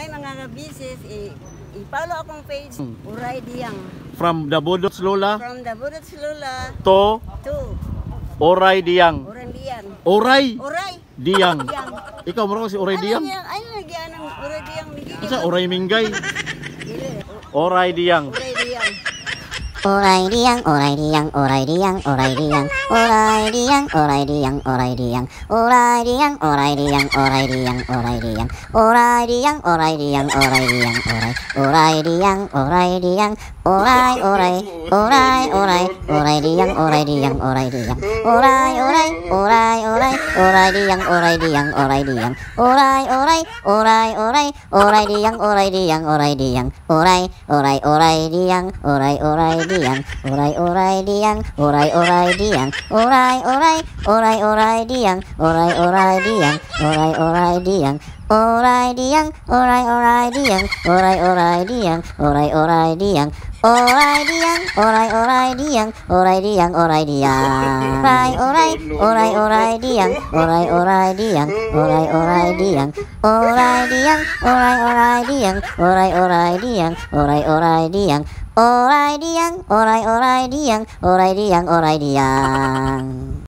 Ay mga kabisis, eh, i-follow akong page, hmm. Uray Diang. From Dabudots Lula? From Dabudots Lula. To? To. Uray Diang. Uray Diang. Uray Uray Diang. Ikaw mo si Uray Diang? Ano lagi Ano Uray Oray Diang. Ano Oray Minggay? Uray Diang. Oray Orai diang, orai diang, orai diang, orai diang, orai diang, orai diang, orai diang, orai diang, orai diang, orai diang, orai diang, orai diang, orai liang, orai liang, orai liang, orai Oray diyang, oray diyang, oray, oray, oray, oray, oray diyang, oray diyang, oray diyang, oray, oray, oray, oray, oray diyang, oray diyang, oray diyang, oray, oray, oray, oray, oray diyang, oray diyang, oray diyang, oray, oray, oray diyang, oray, oray diyang, oray, oray diyang, oray, oray diyang, oray, oray, oray, oray diyang, oray, oray diyang, oray, oray diyang, Alrighty young, alright, alrighty young, alright, alrighty young, alright, alrighty young, alrighty young, alright, alrighty young, alrighty young, alrighty young, right, alright, alright, alrighty young, alright, alrighty young, alright, alrighty young, alrighty young, alright, alrighty young, alright, alrighty young, alright, alrighty young, alrighty young, alright, alrighty young, alrighty young, alrighty young.